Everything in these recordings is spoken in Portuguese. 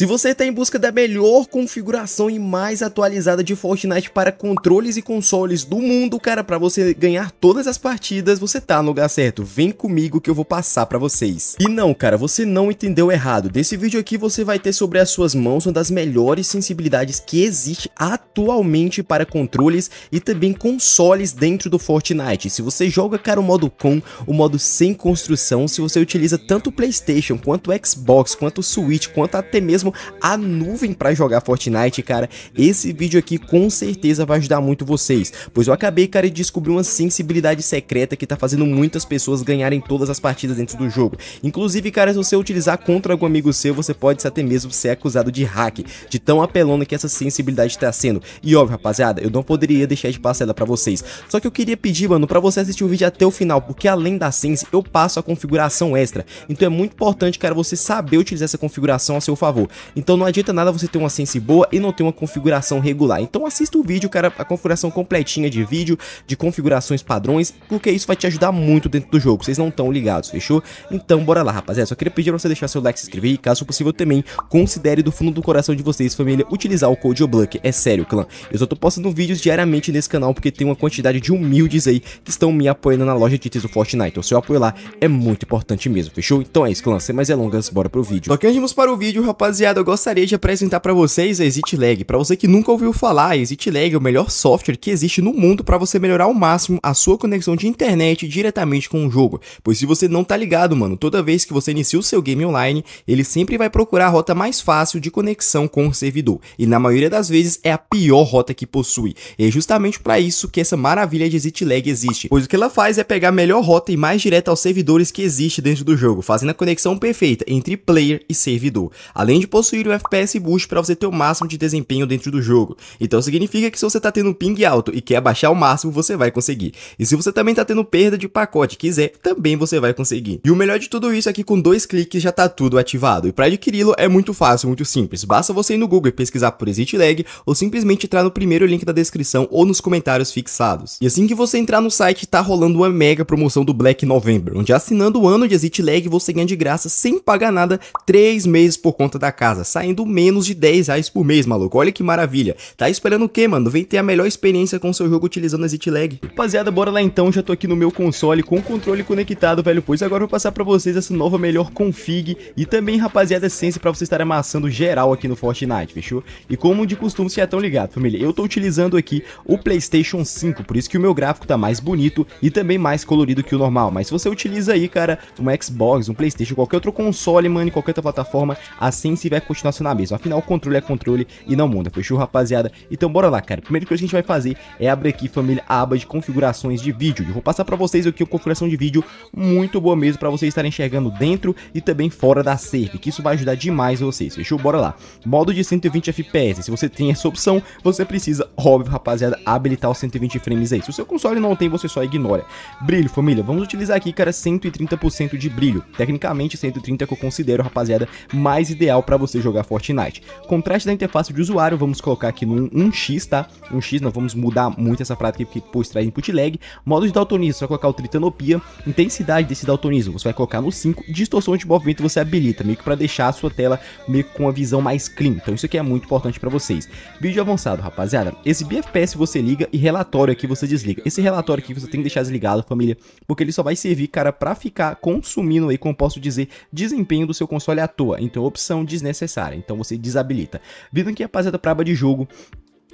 Se você está em busca da melhor configuração e mais atualizada de Fortnite para controles e consoles do mundo, cara, para você ganhar todas as partidas, você tá no lugar certo. Vem comigo que eu vou passar para vocês. E não, cara, você não entendeu errado. Nesse vídeo aqui você vai ter sobre as suas mãos uma das melhores sensibilidades que existe atualmente para controles e também consoles dentro do Fortnite. Se você joga, cara, o modo com, o modo sem construção, se você utiliza tanto o Playstation, quanto o Xbox, quanto o Switch, quanto até mesmo a nuvem para jogar Fortnite, cara, esse vídeo aqui com certeza vai ajudar muito vocês, pois eu acabei, cara, de descobrir uma sensibilidade secreta que tá fazendo muitas pessoas ganharem todas as partidas dentro do jogo. Inclusive, cara, se você utilizar contra algum amigo seu, você pode até mesmo ser acusado de hack, de tão apelona que essa sensibilidade tá sendo. E óbvio, rapaziada, eu não poderia deixar de passar ela pra vocês. Só que eu queria pedir, mano, pra você assistir o vídeo até o final, porque além da sense, eu passo a configuração extra. Então é muito importante, cara, você saber utilizar essa configuração a seu favor. Então não adianta nada você ter uma sense boa e não ter uma configuração regular. Então assista o vídeo, cara, a configuração completinha de vídeo, de configurações padrões, porque isso vai te ajudar muito dentro do jogo. Vocês não estão ligados, fechou? Então bora lá, rapaziada. Só queria pedir pra você deixar seu like, se inscrever e caso possível também, considere do fundo do coração de vocês, família, utilizar o Code Obluck. É sério, clã. Eu só tô postando vídeos diariamente nesse canal porque tem uma quantidade de humildes aí que estão me apoiando na loja de itens do Fortnite. O então, seu apoio lá é muito importante mesmo, fechou? Então é isso, clã. Sem mais delongas, bora pro vídeo. Só que antes para o vídeo, rapaziada rapaziada, eu gostaria de apresentar para vocês a Exit Lag. Para você que nunca ouviu falar, a Exit Lag é o melhor software que existe no mundo para você melhorar ao máximo a sua conexão de internet diretamente com o jogo. Pois se você não tá ligado, mano, toda vez que você inicia o seu game online, ele sempre vai procurar a rota mais fácil de conexão com o servidor. E na maioria das vezes é a pior rota que possui. E é justamente para isso que essa maravilha de Exit Lag existe. Pois o que ela faz é pegar a melhor rota e mais direta aos servidores que existe dentro do jogo, fazendo a conexão perfeita entre player e servidor. Além de possuir um FPS Boost para você ter o máximo de desempenho dentro do jogo. Então significa que se você está tendo um ping alto e quer abaixar o máximo, você vai conseguir. E se você também está tendo perda de pacote quiser, também você vai conseguir. E o melhor de tudo isso é que com dois cliques já está tudo ativado. E para adquiri-lo é muito fácil, muito simples. Basta você ir no Google e pesquisar por Exit Lag ou simplesmente entrar no primeiro link da descrição ou nos comentários fixados. E assim que você entrar no site, está rolando uma mega promoção do Black November, onde assinando o ano de Exit Lag você ganha de graça sem pagar nada 3 meses por conta da casa, saindo menos de 10 reais por mês, maluco. Olha que maravilha. Tá esperando o quê, mano? Vem ter a melhor experiência com seu jogo utilizando a Zitlag. Rapaziada, bora lá então. Já tô aqui no meu console com o controle conectado, velho, pois agora eu vou passar pra vocês essa nova melhor config e também, rapaziada, essência pra vocês estarem amassando geral aqui no Fortnite, fechou? E como de costume, se é tão ligado. família. Eu tô utilizando aqui o Playstation 5, por isso que o meu gráfico tá mais bonito e também mais colorido que o normal. Mas se você utiliza aí, cara, um Xbox, um Playstation, qualquer outro console, mano, em qualquer outra plataforma, a assim Sense vai continuar sendo a mesma. Afinal, o controle é controle e não muda, fechou, rapaziada? Então bora lá, cara. Primeira coisa que a gente vai fazer é abrir aqui, família, a aba de configurações de vídeo. Eu vou passar pra vocês aqui a configuração de vídeo muito boa mesmo, pra vocês estarem enxergando dentro e também fora da safe, que isso vai ajudar demais vocês, fechou? Bora lá. Modo de 120 FPS, se você tem essa opção, você precisa, óbvio, rapaziada, habilitar os 120 frames aí. Se o seu console não tem, você só ignora. Brilho, família, vamos utilizar aqui, cara, 130% de brilho. Tecnicamente, 130 é que eu considero, rapaziada, mais ideal pra você jogar Fortnite. Contraste da interface de usuário, vamos colocar aqui no 1x, tá? 1x, não vamos mudar muito essa prática porque depois traz input lag. Modo de daltonismo, você vai colocar o tritanopia. Intensidade desse daltonismo, você vai colocar no 5. Distorção de movimento você habilita, meio que para deixar a sua tela meio que com uma visão mais clean. Então isso aqui é muito importante para vocês. Vídeo avançado, rapaziada. Esse BFPS você liga e relatório aqui você desliga. Esse relatório aqui você tem que deixar desligado, família, porque ele só vai servir, cara, para ficar consumindo aí, como posso dizer, desempenho do seu console à toa. Então, opção desnecessária desnecessária. Então você desabilita. Vindo aqui a pra aba de jogo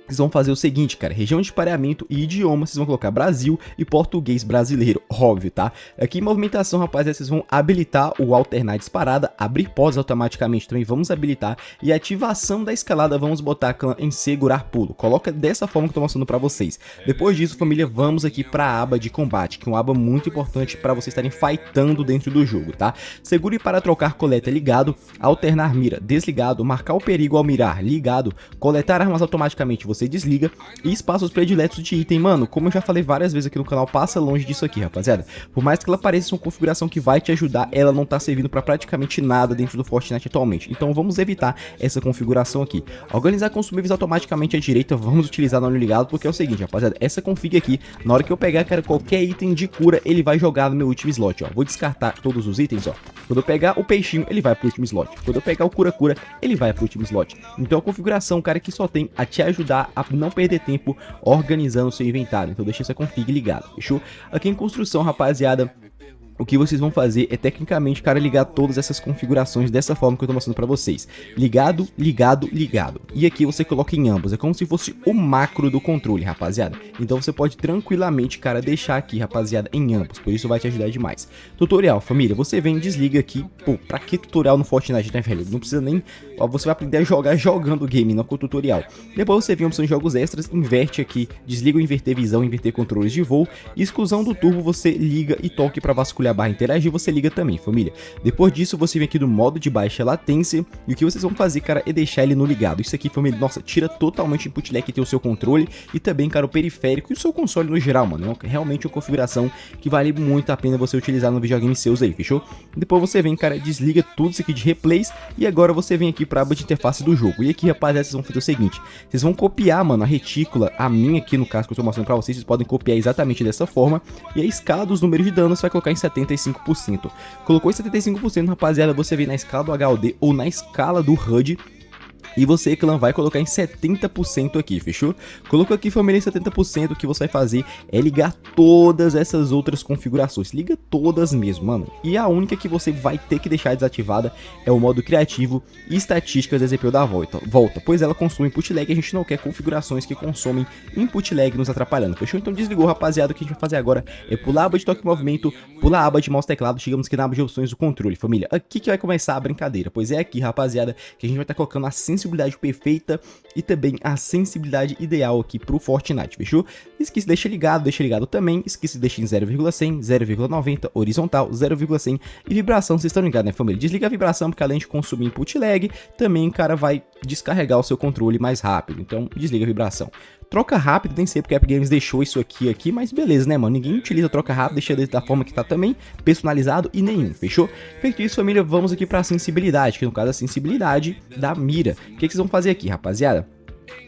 vocês vão fazer o seguinte, cara, região de pareamento e idioma, vocês vão colocar Brasil e português brasileiro, óbvio, tá? Aqui em movimentação, rapaziada, vocês vão habilitar o alternar disparada, abrir pós automaticamente também, vamos habilitar, e ativação da escalada, vamos botar em segurar pulo, coloca dessa forma que eu tô mostrando pra vocês. Depois disso, família, vamos aqui pra aba de combate, que é uma aba muito importante pra vocês estarem fightando dentro do jogo, tá? Segure para trocar coleta ligado, alternar mira desligado, marcar o perigo ao mirar ligado, coletar armas automaticamente, você você desliga. E espaços prediletos de item, mano, como eu já falei várias vezes aqui no canal, passa longe disso aqui, rapaziada. Por mais que ela pareça uma configuração que vai te ajudar, ela não tá servindo pra praticamente nada dentro do Fortnite atualmente. Então vamos evitar essa configuração aqui. Organizar consumíveis automaticamente à direita, vamos utilizar no olho ligado, porque é o seguinte, rapaziada, essa config aqui, na hora que eu pegar, cara, qualquer item de cura, ele vai jogar no meu último slot, ó. Vou descartar todos os itens, ó. Quando eu pegar o peixinho, ele vai pro último slot. Quando eu pegar o cura-cura, ele vai pro último slot. Então a configuração, cara, que só tem a te ajudar a não perder tempo organizando o seu inventário. Então deixa essa config ligada, fechou? Aqui em construção, rapaziada, o que vocês vão fazer é tecnicamente, cara, ligar todas essas configurações dessa forma que eu tô mostrando pra vocês. Ligado, ligado, ligado. E aqui você coloca em ambos, é como se fosse o macro do controle, rapaziada. Então você pode tranquilamente, cara, deixar aqui, rapaziada, em ambos, por isso vai te ajudar demais. Tutorial, família, você vem, desliga aqui. Pô, pra que tutorial no Fortnite, né, velho? Não precisa nem... Ó, você vai aprender a jogar jogando o game, não com o tutorial. Depois você vem em opção de jogos extras, inverte aqui, desliga o inverter visão, inverter controles de voo. Exclusão do turbo, você liga e toque pra vasculhar escolher a barra interagir, você liga também, família. Depois disso, você vem aqui do modo de baixa latência, e o que vocês vão fazer, cara, é deixar ele no ligado. Isso aqui, família, nossa, tira totalmente o input lag que tem o seu controle, e também, cara, o periférico e o seu console no geral, mano. É realmente uma configuração que vale muito a pena você utilizar no videogame seus aí, fechou? Depois você vem, cara, desliga tudo isso aqui de replays, e agora você vem aqui pra aba de interface do jogo. E aqui, rapaziada, vocês vão fazer o seguinte, vocês vão copiar, mano, a retícula, a minha aqui, no caso, que eu tô mostrando pra vocês, vocês podem copiar exatamente dessa forma, e a escala dos números de dano você vai colocar em 70 75%. Colocou 75%, rapaziada, você vem na escala do HOD ou na escala do HUD e você, clã, vai colocar em 70% aqui, fechou? Colocou aqui família em 70%, o que você vai fazer é ligar todas essas outras configurações, liga todas mesmo, mano. E a única que você vai ter que deixar desativada é o modo criativo e estatísticas da da volta, volta pois ela consome input lag e a gente não quer configurações que consomem input lag nos atrapalhando, fechou? Então desligou, rapaziada, o que a gente vai fazer agora é pular a aba de toque e movimento, pular a aba de mouse teclado, chegamos aqui na aba de opções do controle, família. Aqui que vai começar a brincadeira, pois é aqui, rapaziada, que a gente vai estar tá colocando a sensibilidade sensibilidade perfeita e também a sensibilidade ideal aqui pro Fortnite, fechou? Esquece, deixa ligado, deixa ligado também, esquece, deixa em 0,100, 0,90, horizontal, 0,100 e vibração, vocês estão ligados, né família? Desliga a vibração porque além de consumir input lag, também, cara, vai descarregar o seu controle mais rápido, então desliga a vibração. Troca rápida, nem sei porque a Epic Games deixou isso aqui aqui, mas beleza, né, mano? Ninguém utiliza troca rápida, deixa da forma que tá também, personalizado e nenhum, fechou? Feito isso, família, vamos aqui pra sensibilidade, que no caso é a sensibilidade da mira. O que, que vocês vão fazer aqui, rapaziada?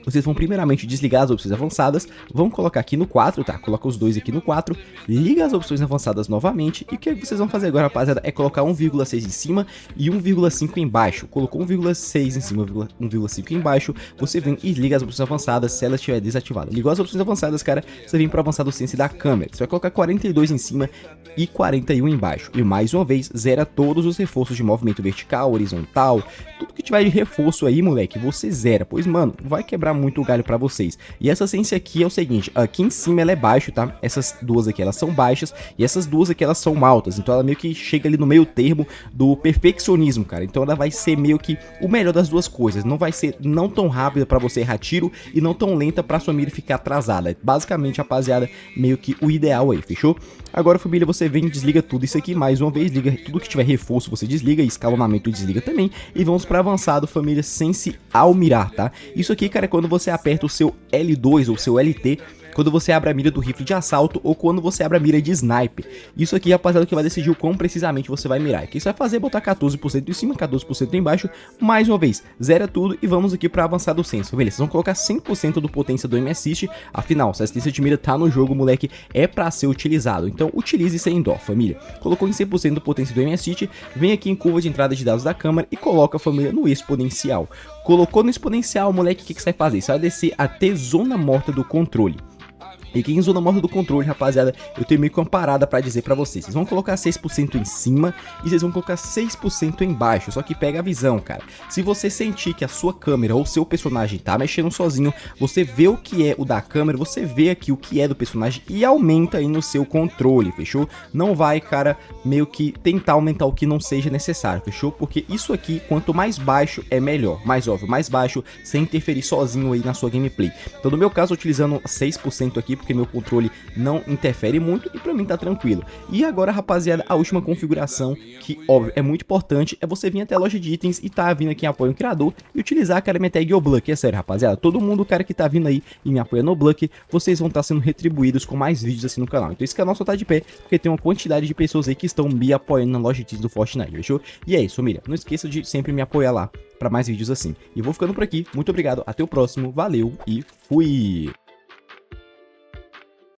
vocês vão primeiramente desligar as opções avançadas, vão colocar aqui no 4, tá? Coloca os dois aqui no 4, liga as opções avançadas novamente, e o que vocês vão fazer agora, rapaziada, é colocar 1,6 em cima e 1,5 embaixo. Colocou 1,6 em cima, 1,5 embaixo, você vem e liga as opções avançadas se ela estiver desativada. Ligou as opções avançadas, cara, você vem para avançado sense da câmera. Você vai colocar 42 em cima e 41 embaixo. E mais uma vez, zera todos os reforços de movimento vertical, horizontal, tudo que tiver de reforço aí, moleque, você zera, pois, mano, vai quebrar muito o galho para vocês. E essa ciência aqui é o seguinte, aqui em cima ela é baixo, tá? Essas duas aqui elas são baixas e essas duas aqui elas são altas. Então ela meio que chega ali no meio termo do perfeccionismo, cara. Então ela vai ser meio que o melhor das duas coisas. Não vai ser não tão rápida para você errar tiro e não tão lenta para sua mira ficar atrasada. Basicamente, rapaziada, meio que o ideal aí, fechou? Agora, família, você vem e desliga tudo isso aqui mais uma vez, liga tudo que tiver reforço, você desliga, escalonamento desliga também. E vamos para avançado, família, sem se almirar, tá? Isso aqui, cara, é quando você aperta o seu L2 ou seu LT quando você abre a mira do rifle de assalto ou quando você abre a mira de sniper. Isso aqui, rapaziada, que vai decidir o quão precisamente você vai mirar. O que isso vai fazer é botar 14% em cima, 14% embaixo, mais uma vez, zera tudo e vamos aqui para avançar do senso. Beleza, vocês vão colocar 100% do potência do M-Assist, afinal, se a assistência de mira tá no jogo, moleque, é para ser utilizado. Então, utilize sem dó, família. Colocou em 100% do potência do M-Assist, vem aqui em curva de entrada de dados da câmera e coloca a família no exponencial. Colocou no exponencial, moleque, o que, que você vai fazer? Você vai descer até zona morta do controle. E quem zona morre do controle, rapaziada, eu tenho meio que uma parada para dizer para vocês. Vocês vão colocar 6% em cima e vocês vão colocar 6% embaixo. Só que pega a visão, cara. Se você sentir que a sua câmera ou seu personagem tá mexendo sozinho, você vê o que é o da câmera, você vê aqui o que é do personagem e aumenta aí no seu controle, fechou? Não vai, cara, meio que tentar aumentar o que não seja necessário, fechou? Porque isso aqui, quanto mais baixo, é melhor. Mais óbvio, mais baixo, sem interferir sozinho aí na sua gameplay. Então, no meu caso, utilizando 6% aqui, porque meu controle não interfere muito e para mim tá tranquilo. E agora, rapaziada, a última configuração, que óbvio é muito importante, é você vir até a loja de itens e tá vindo aqui em apoio ao criador e utilizar, cara, minha tag Obluck. É sério, rapaziada, todo mundo, cara, que tá vindo aí e me apoia no Obluck, vocês vão estar tá sendo retribuídos com mais vídeos assim no canal. Então esse canal só tá de pé porque tem uma quantidade de pessoas aí que estão me apoiando na loja de itens do Fortnite, fechou? E é isso, família. Não esqueça de sempre me apoiar lá para mais vídeos assim. E vou ficando por aqui. Muito obrigado, até o próximo. Valeu e fui!